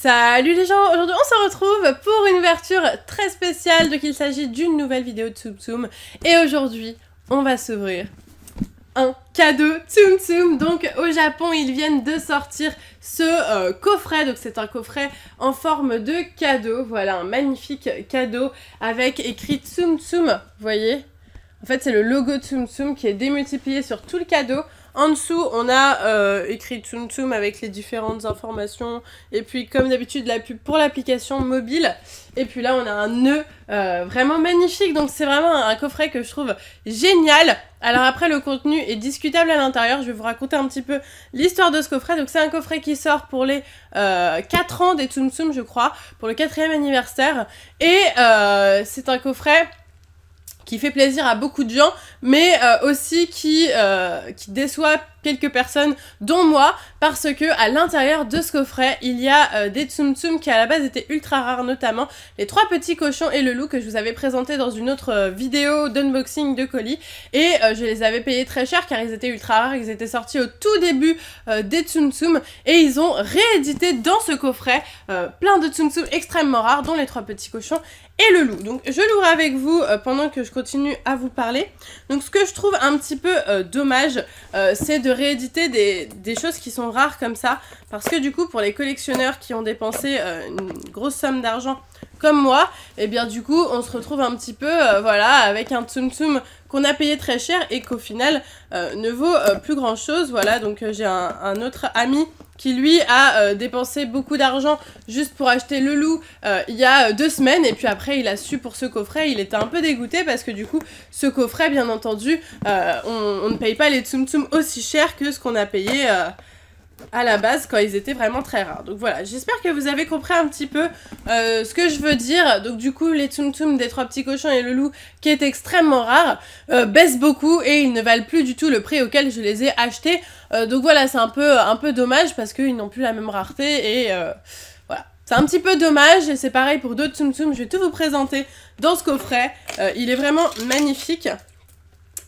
Salut les gens, aujourd'hui on se retrouve pour une ouverture très spéciale donc il s'agit d'une nouvelle vidéo de Tsum Tsum et aujourd'hui on va s'ouvrir un cadeau Tsum Tsum donc au Japon ils viennent de sortir ce euh, coffret donc c'est un coffret en forme de cadeau voilà un magnifique cadeau avec écrit Tsum Tsum vous voyez en fait c'est le logo Tsum Tsum qui est démultiplié sur tout le cadeau en dessous, on a euh, écrit Tsum Tsum avec les différentes informations. Et puis, comme d'habitude, la pub pour l'application mobile. Et puis là, on a un nœud euh, vraiment magnifique. Donc, c'est vraiment un, coffret que je trouve génial. Alors après, le contenu est discutable à l'intérieur. Je vais vous raconter un petit peu l'histoire de ce coffret. Donc c'est un coffret qui sort pour les 4 euh, ans des Tsum Tsum, je crois, pour le quatrième anniversaire. Et c'est un coffret qui fait plaisir à beaucoup de gens, mais euh, aussi qui, euh, qui déçoit quelques personnes, dont moi, parce que à l'intérieur de ce coffret, il y a euh, des tsum tsum qui à la base étaient ultra rares, notamment les trois petits cochons et le loup que je vous avais présenté dans une autre vidéo d'unboxing de colis, et je les avais payés très cher car ils étaient ultra rares, ils étaient sortis au tout début des tsum tsum, et ils ont réédité dans ce coffret plein de tsum tsum extrêmement rares, dont les trois petits cochons et le loup. Donc je louerai avec vous euh, pendant que je continue à vous parler. Donc ce que je trouve un petit peu euh, dommage, euh, c'est de rééditer des, choses qui sont rares comme ça. Parce que du coup, pour les collectionneurs qui ont dépensé une grosse somme d'argent comme moi, et eh bien du coup, on se retrouve un petit peu, euh, voilà, avec un tsum tsum qu'on a payé très cher et qu'au final euh, ne vaut euh, plus grand chose. Voilà, donc j'ai un, autre ami qui lui a dépensé beaucoup d'argent juste pour acheter le loup il y a deux semaines et puis après il a su pour ce coffret, il était un peu dégoûté parce que du coup ce coffret bien entendu on, on ne paye pas les tsum tsum aussi cher que ce qu'on a payé à la base quand ils étaient vraiment très rares. Donc voilà, j'espère que vous avez compris un petit peu euh, ce que je veux dire. Donc du coup, les Tsum des trois petits cochons et le loup, qui est extrêmement rare, euh, baissent beaucoup et ils ne valent plus du tout le prix auquel je les ai achetés. Euh, donc voilà, c'est un peu, un peu dommage parce qu'ils n'ont plus la même rareté et voilà. C'est un petit peu dommage et c'est pareil pour d'autres Tsum Je vais tout vous présenter dans ce coffret. il est vraiment magnifique.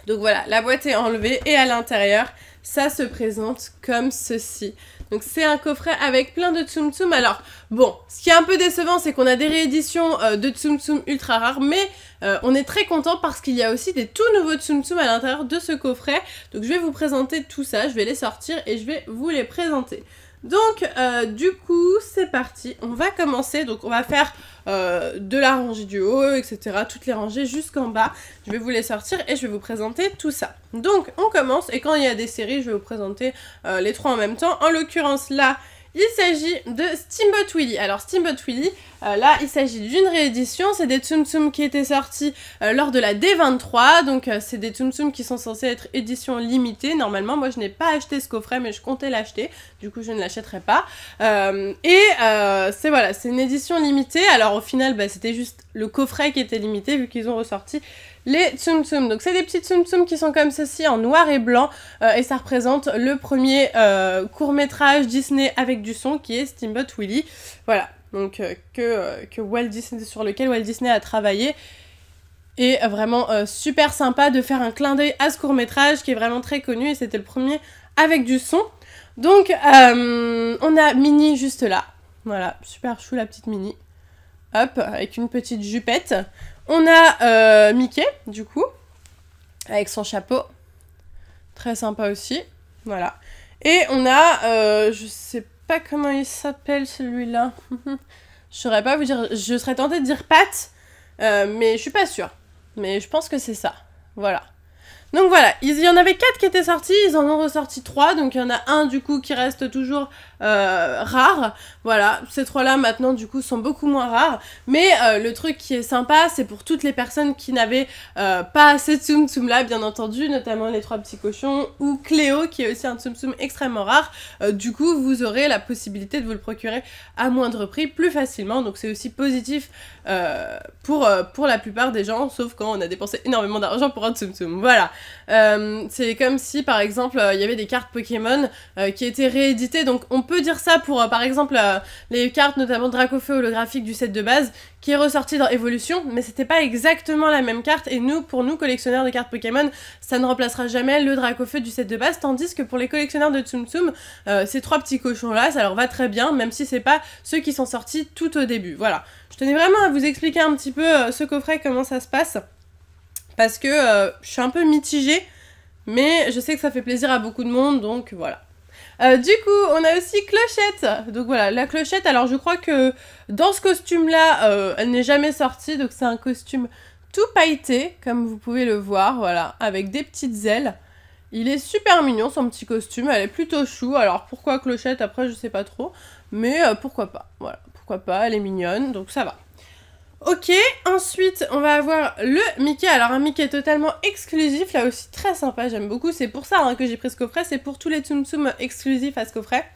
Donc voilà, la boîte est enlevée et à l'intérieur, ça se présente comme ceci. Donc c'est un coffret avec plein de Tsum Tsum. Alors bon, ce qui est un peu décevant, c'est qu'on a des rééditions euh, de Tsum Tsum ultra rares, mais euh, on est très content parce qu'il y a aussi des tout nouveaux Tsum Tsum à l'intérieur de ce coffret. Donc je vais vous présenter tout ça, je vais les sortir et je vais vous les présenter. Donc euh, du coup, c'est parti. On va commencer. Donc on va faire euh, de la rangée du haut, etc. Toutes les rangées jusqu'en bas. Je vais vous les sortir et je vais vous présenter tout ça. Donc on commence et quand il y a des séries, je vais vous présenter euh, les trois en même temps. En l'occurrence là, il s'agit de Steamboat Willie. Alors Steamboat Willie, euh, là il s'agit d'une réédition, c'est des Tsum Tsum qui étaient sortis euh, lors de la D23, donc euh, c'est des Tsum Tsum qui sont censés être édition limitée. Normalement moi je n'ai pas acheté ce coffret mais je comptais l'acheter, du coup je ne l'achèterai pas. et c'est voilà, c'est une édition limitée, alors au final bah, c'était juste le coffret qui était limité vu qu'ils ont ressorti les tsum tsum. Donc c'est des petits tsum tsum qui sont comme ceci en noir et blanc euh, et ça représente le premier euh, court métrage Disney avec du son qui est Steamboat Willie. Voilà, donc euh, que, que Walt Disney, sur lequel Walt Disney a travaillé. Et vraiment super sympa de faire un clin d'œil à ce court métrage qui est vraiment très connu et c'était le premier avec du son. Donc on a Mini juste là. Voilà, super chou la petite Mini. Hop, avec une petite jupette. On a euh, Mickey, du coup, avec son chapeau. Très sympa aussi. Voilà. Et on a, euh, je sais pas comment il s'appelle celui-là. je saurais pas vous dire. Je serais tentée de dire Pat, euh, mais je suis pas sûre. Mais je pense que c'est ça. Voilà. Donc voilà, il y en avait 4 qui étaient sortis, ils en ont ressorti 3, donc il y en a un du coup qui reste toujours euh, rares. Voilà, ces trois-là maintenant du coup sont beaucoup moins rares. Mais euh, le truc qui est sympa, c'est pour toutes les personnes qui n'avaient euh, pas ces de Tsum là, bien entendu, notamment les trois petits cochons ou Cléo qui est aussi un Tsum extrêmement rare. du coup, vous aurez la possibilité de vous le procurer à moindre prix plus facilement. Donc c'est aussi positif pour, pour la plupart des gens, sauf quand on a dépensé énormément d'argent pour un Tsum Tsum. Voilà. c'est comme si par exemple il y avait des cartes Pokémon qui étaient rééditées. Donc on peut dire ça pour, euh, par exemple, euh, les cartes, notamment Dracofeu holographique du set de base, qui est ressorti dans Evolution, mais c'était pas exactement la même carte, et nous, pour nous, collectionneurs de cartes Pokémon, ça ne remplacera jamais le Dracofeu du set de base, tandis que pour les collectionneurs de Tsum Tsum, euh, ces trois petits cochons-là, ça leur va très bien, même si c'est pas ceux qui sont sortis tout au début. Voilà. Je tenais vraiment à vous expliquer un petit peu ce coffret, comment ça se passe, parce que je suis un peu mitigée, mais je sais que ça fait plaisir à beaucoup de monde, donc voilà. Euh, du coup, on a aussi Clochette. Donc voilà, la Clochette. Alors je crois que dans ce costume-là, euh, elle n'est jamais sortie. Donc c'est un costume tout pailleté, comme vous pouvez le voir. Voilà, avec des petites ailes. Il est super mignon son petit costume, elle est plutôt chou. Alors pourquoi clochette après je sais pas trop, mais euh, pourquoi pas. Voilà, pourquoi pas, elle est mignonne, donc ça va. Ok, ensuite on va avoir le Mickey. Alors un Mickey totalement exclusif, là aussi très sympa, j'aime beaucoup. C'est pour ça hein, que j'ai pris ce coffret, c'est pour tous les Tsum Tsum exclusifs à ce coffret.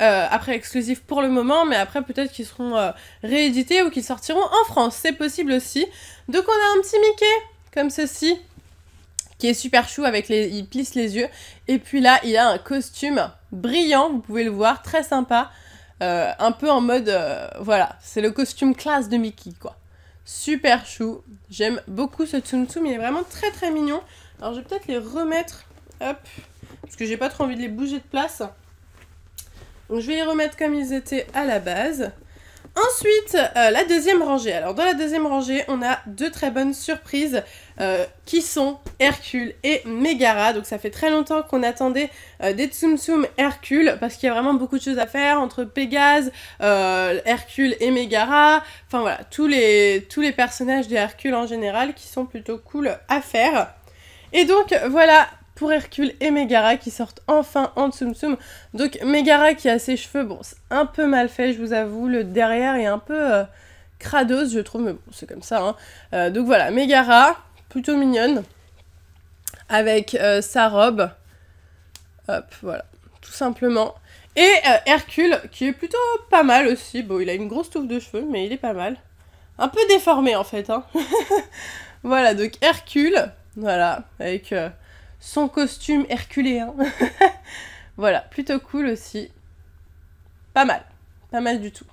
Euh, après exclusifs pour le moment, mais après peut-être qu'ils seront euh, réédités ou qu'ils sortiront en France, c'est possible aussi. Donc on a un petit Mickey comme ceci, qui est super chou avec les... Il plisse les yeux. Et puis là il a un costume brillant, vous pouvez le voir, très sympa. Euh, un peu en mode, voilà, c'est le costume classe de Mickey quoi super chou. J'aime beaucoup ce Tsum Tsum, il est vraiment très très mignon. Alors je vais peut-être les remettre, hop, parce que j'ai pas trop envie de les bouger de place. Donc je vais les remettre comme ils étaient à la base. Ensuite, euh, la deuxième rangée. Alors, dans la deuxième rangée, on a deux très bonnes surprises euh, qui sont Hercule et Megara. Donc, ça fait très longtemps qu'on attendait euh, des Tsum Tsum Hercule parce qu'il y a vraiment beaucoup de choses à faire entre Pégase, Hercule et Megara. Enfin, voilà, tous les, tous les personnages de Hercule en général qui sont plutôt cool à faire. Et donc, voilà, pour Hercule et Megara qui sortent enfin en Tsum Tsum. Donc Megara qui a ses cheveux, bon, c'est un peu mal fait, je vous avoue. Le derrière est un peu euh, je trouve, mais bon, c'est comme ça. Hein. Euh, donc voilà, Megara, plutôt mignonne, avec euh, sa robe. Hop, voilà, tout simplement. Et Hercule, qui est plutôt pas mal aussi. Bon, il a une grosse touffe de cheveux, mais il est pas mal. Un peu déformé, en fait. Hein. voilà, donc Hercule, voilà, avec son costume herculéen. voilà, plutôt cool aussi. Pas mal, pas mal du tout.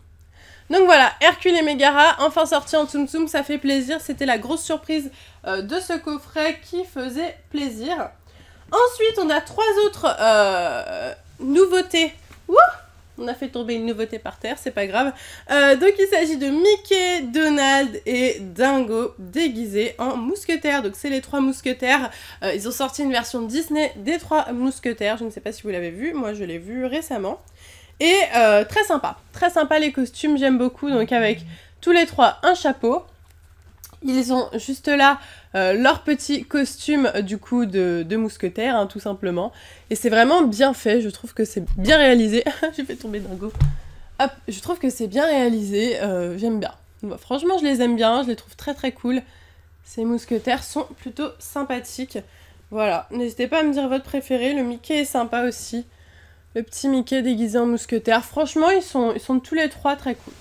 Donc voilà, Hercule et Megara, enfin sorti en Tsum Tsum, ça fait plaisir. C'était la grosse surprise euh, de ce coffret qui faisait plaisir. Ensuite, on a trois autres euh, nouveautés. Wouh on a fait tomber une nouveauté par terre, c'est pas grave. Euh, donc il s'agit de Mickey, Donald et Dingo déguisés en mousquetaires. Donc c'est les trois mousquetaires. Euh, ils ont sorti une version Disney des trois mousquetaires. Je ne sais pas si vous l'avez vu, moi je l'ai vu récemment. Et euh, très sympa, très sympa les costumes, j'aime beaucoup. Donc avec tous les trois un chapeau. Ils ont juste là euh, leur petit costume du coup de, mousquetaire, hein, tout simplement. Et c'est vraiment bien fait, je trouve que c'est bien réalisé. J'ai fait tomber Dingo. Hop, je trouve que c'est bien réalisé, euh, j'aime bien. franchement, je les aime bien, je les trouve très très cool. Ces mousquetaires sont plutôt sympathiques. Voilà, n'hésitez pas à me dire votre préféré, le Mickey est sympa aussi. Le petit Mickey déguisé en mousquetaire. Franchement, ils sont, ils sont tous les trois très cool.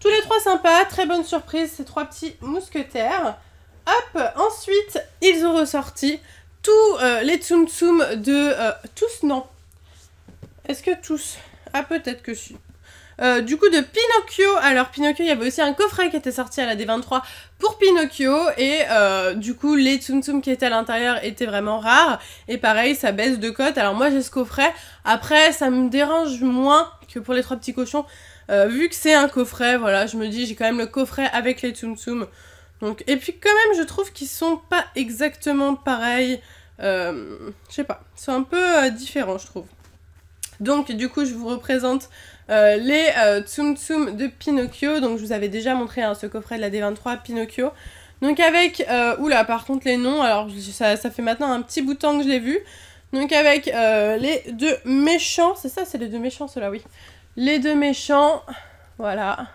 Tous les trois sympas, très bonne surprise, ces trois petits mousquetaires. Hop, ensuite, ils ont ressorti tous euh, les tsum tsum de... Euh, tous, non. Est-ce que tous Ah, peut-être que si. Euh, du coup de Pinocchio. Alors Pinocchio, il y avait aussi un coffret qui était sorti à la D23 pour Pinocchio et du coup les Tsum Tsum qui étaient à l'intérieur étaient vraiment rares et pareil ça baisse de cote. Alors moi j'ai ce coffret. Après ça me dérange moins que pour les trois petits cochons euh, vu que c'est un coffret, voilà, je me dis, j'ai quand même le coffret avec les Tsum Tsum. Donc, et puis quand même, je trouve qu'ils sont pas exactement pareils. Euh, je sais pas, c'est un peu euh, différent, je trouve. Donc, du coup, je vous représente les Tsum Tsum de Pinocchio. Donc, je vous avais déjà montré hein, ce coffret de la D23 Pinocchio. Donc, avec. oula, par contre, les noms. Alors, ça, ça, fait maintenant un petit bout de temps que je l'ai vu. Donc, avec les deux méchants. C'est ça, c'est les deux méchants, ceux-là, oui. Les deux méchants, voilà.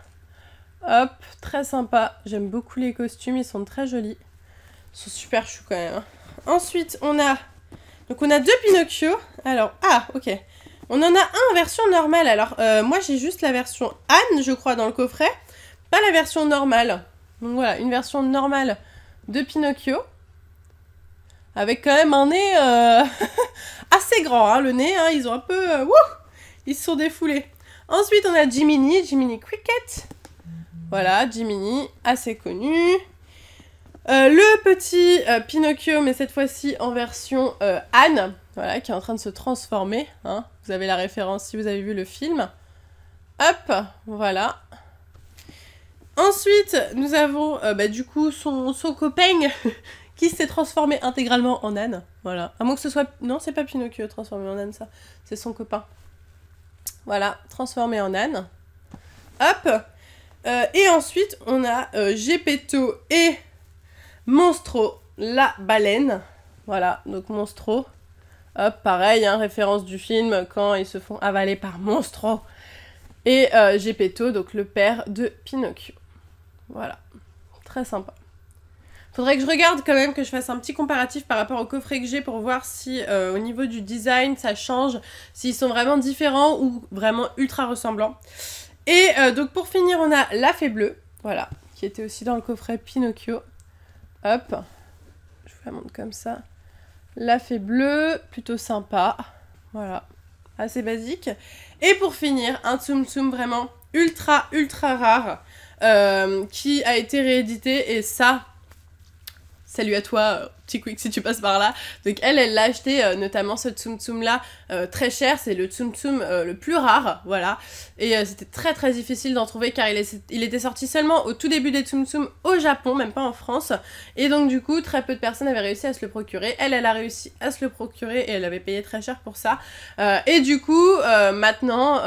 Hop, très sympa. J'aime beaucoup les costumes, ils sont très jolis. Ils sont super choux quand même. Hein. Ensuite, on a... Donc on a deux Pinocchio. Alors, ah, ok. On en a un version normale. Alors, euh, moi j'ai juste la version Anne, je crois, dans le coffret. Pas la version normale. Donc voilà, une version normale de Pinocchio. Avec quand même un nez euh, assez grand, hein, le nez. Hein, ils ont un peu... Euh, wouh, ils se sont défoulés. Ensuite, on a Jiminy, Jiminy Cricket. Voilà, Jiminy, assez connu. Euh, le petit euh, Pinocchio, mais cette fois-ci en version euh, Anne, voilà, qui est en train de se transformer. Hein. Vous avez la référence si vous avez vu le film. Hop, voilà. Ensuite, nous avons bah, du coup son, son copain qui s'est transformé intégralement en âne. Voilà. À moins que ce soit. Non, c'est pas Pinocchio transformé en âne, ça. C'est son copain. Voilà, transformé en âne. Hop euh, Et ensuite, on a euh, Gepetto et Monstro, la baleine. Voilà, donc Monstro. Hop, pareil, hein, référence du film quand ils se font avaler par Monstro. Et euh, Gepetto, donc le père de Pinocchio. Voilà, très sympa. Faudrait que je regarde quand même, que je fasse un petit comparatif par rapport au coffret que j'ai pour voir si euh, au niveau du design ça change, s'ils sont vraiment différents ou vraiment ultra ressemblants. Et euh, donc pour finir, on a la fée bleue, voilà, qui était aussi dans le coffret Pinocchio. Hop, je vous la montre comme ça. La fée bleue, plutôt sympa, voilà, assez basique. Et pour finir, un Tsum Tsum vraiment ultra ultra rare. Euh, qui a été réédité et ça Salut à toi quick si tu passes par là. Donc elle, elle l'a acheté euh, notamment ce Tsum Tsum là euh, très cher, c'est le Tsum Tsum euh, le plus rare, voilà. Et c'était très très difficile d'en trouver car il, est, il, était sorti seulement au tout début des Tsum Tsum au Japon, même pas en France. Et donc du coup, très peu de personnes avaient réussi à se le procurer. Elle, elle a réussi à se le procurer et elle avait payé très cher pour ça. et du coup, maintenant,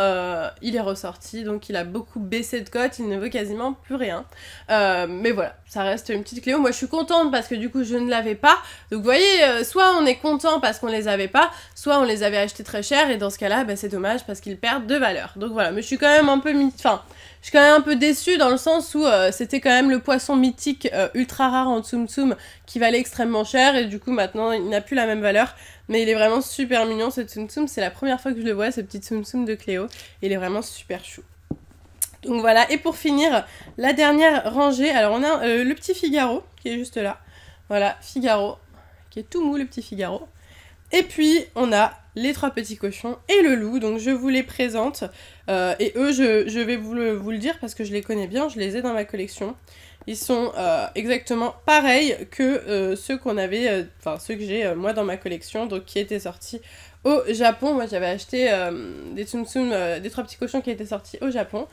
il est ressorti, donc il a beaucoup baissé de cote, il ne veut quasiment plus rien. mais voilà, ça reste une petite Cléo. Moi, je suis contente parce que du coup, je ne l'avais pas. Donc vous voyez, euh, soit on est content parce qu'on les avait pas, soit on les avait achetés très cher et dans ce cas-là, ben, c'est dommage parce qu'ils perdent de valeur. Donc voilà, mais je suis quand même un peu... Enfin, je suis quand même un peu déçue dans le sens où euh, c'était quand même le poisson mythique euh, ultra rare en Tsum Tsum qui valait extrêmement cher et du coup maintenant il n'a plus la même valeur. Mais il est vraiment super mignon ce Tsum Tsum, c'est la première fois que je le vois, ce petit Tsum Tsum de Cléo. Il est vraiment super chou. Donc voilà, et pour finir, la dernière rangée, alors on a le petit Figaro qui est juste là. Voilà, Figaro, qui est tout mou, le petit Figaro. Et puis, on a les trois petits cochons et le loup. Donc, je vous les présente. Euh, et eux, je, vais vous le, vous le, dire parce que je les connais bien. Je les ai dans ma collection. Ils sont euh, exactement pareils que euh, ceux qu'on avait, enfin ceux que j'ai moi dans ma collection, donc qui étaient sortis au Japon. Moi, j'avais acheté des tsum des trois petits cochons qui étaient sortis au Japon.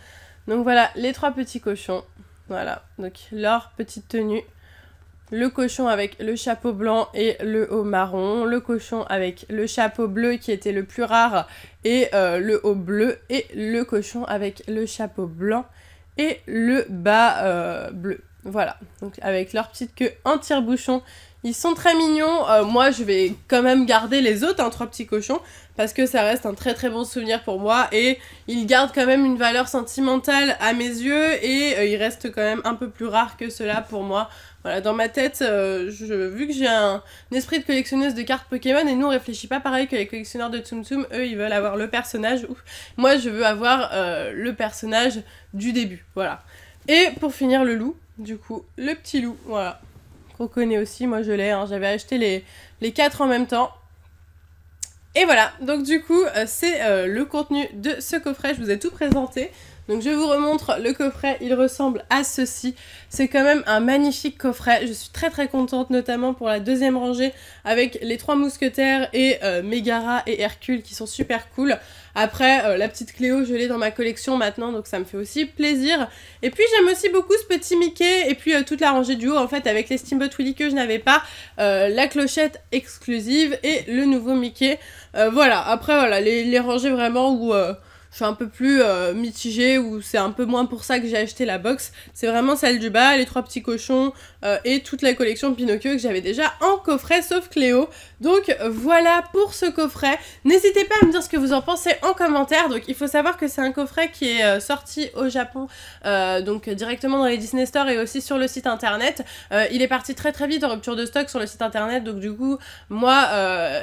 Donc voilà, les trois petits cochons. Voilà, donc leur petite tenue le cochon avec le chapeau blanc et le haut marron, le cochon avec le chapeau bleu qui était le plus rare et euh, le haut bleu, et le cochon avec le chapeau blanc et le bas euh, bleu. Voilà, donc avec leur petite queue en tire-bouchon. Ils sont très mignons. Euh, moi, je vais quand même garder les autres, en hein, trois petits cochons, parce que ça reste un très très bon souvenir pour moi. Et ils gardent quand même une valeur sentimentale à mes yeux, et euh, ils restent quand même un peu plus rares que cela pour moi. Voilà, dans ma tête, euh, je, vu que j'ai un, esprit de collectionneuse de cartes Pokémon, et nous on réfléchit pas pareil que les collectionneurs de Tsum Tsum, eux ils veulent avoir le personnage. Moi, je veux avoir le personnage du début. Voilà. Et pour finir, le loup. Du coup, le petit loup, voilà. Qu'on connaît aussi, moi je l'ai, hein. j'avais acheté les, quatre en même temps. Et voilà, donc du coup, euh, c'est euh, le contenu de ce coffret, je vous ai tout présenté. Donc je vous remontre le coffret, il ressemble à ceci. C'est quand même un magnifique coffret, je suis très très contente notamment pour la deuxième rangée avec les trois mousquetaires et euh, Megara et Hercule qui sont super cool. Après, euh, la petite Cléo, je l'ai dans ma collection maintenant, donc ça me fait aussi plaisir. Et puis, j'aime aussi beaucoup ce petit Mickey, et puis euh, toute la rangée du haut, en fait, avec les Steamboat Willie que je n'avais pas, euh, la clochette exclusive et le nouveau Mickey. voilà, après, voilà, les, les rangées vraiment où je suis un peu plus euh, mitigée ou c'est un peu moins pour ça que j'ai acheté la box. C'est vraiment celle du bas, les trois petits cochons euh, et toute la collection Pinocchio que j'avais déjà en coffret sauf Cléo. Donc voilà pour ce coffret. N'hésitez pas à me dire ce que vous en pensez en commentaire. Donc il faut savoir que c'est un coffret qui est euh, sorti au Japon donc directement dans les Disney Store et aussi sur le site internet. il est parti très très vite en rupture de stock sur le site internet donc du coup moi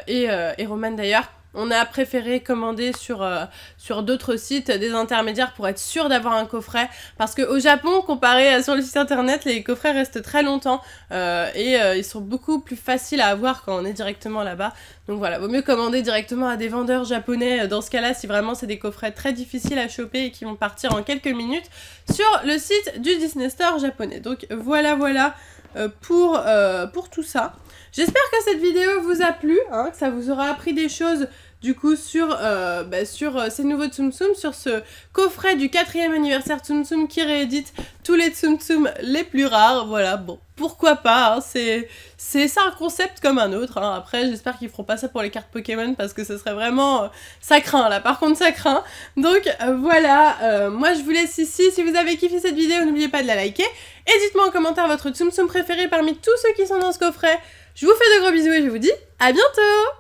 et, et Roman d'ailleurs on a préféré commander sur, euh, sur d'autres sites des intermédiaires pour être sûr d'avoir un coffret. Parce qu'au Japon, comparé à sur le site internet, les coffrets restent très longtemps euh, et euh, ils sont beaucoup plus faciles à avoir quand on est directement là-bas. Donc voilà, vaut mieux commander directement à des vendeurs japonais dans ce cas-là si vraiment c'est des coffrets très difficiles à choper et qui vont partir en quelques minutes sur le site du Disney Store japonais. Donc voilà, voilà pour, pour tout ça. J'espère que cette vidéo vous a plu, hein, que ça vous aura appris des choses du coup sur, euh, bah, euh, ces nouveaux Tsum Tsum, sur ce coffret du quatrième anniversaire Tsum Tsum qui réédite tous les Tsum Tsum les plus rares. Voilà, bon, pourquoi pas, hein, c'est ça un concept comme un autre. Hein. Après, j'espère qu'ils feront pas ça pour les cartes Pokémon parce que ce serait vraiment... Euh, ça craint là, par contre ça craint. Donc voilà, moi je vous laisse ici. Si vous avez kiffé cette vidéo, n'oubliez pas de la liker. Et dites-moi en commentaire votre Tsum Tsum préféré parmi tous ceux qui sont dans ce coffret. Je vous fais de gros bisous et je vous dis à bientôt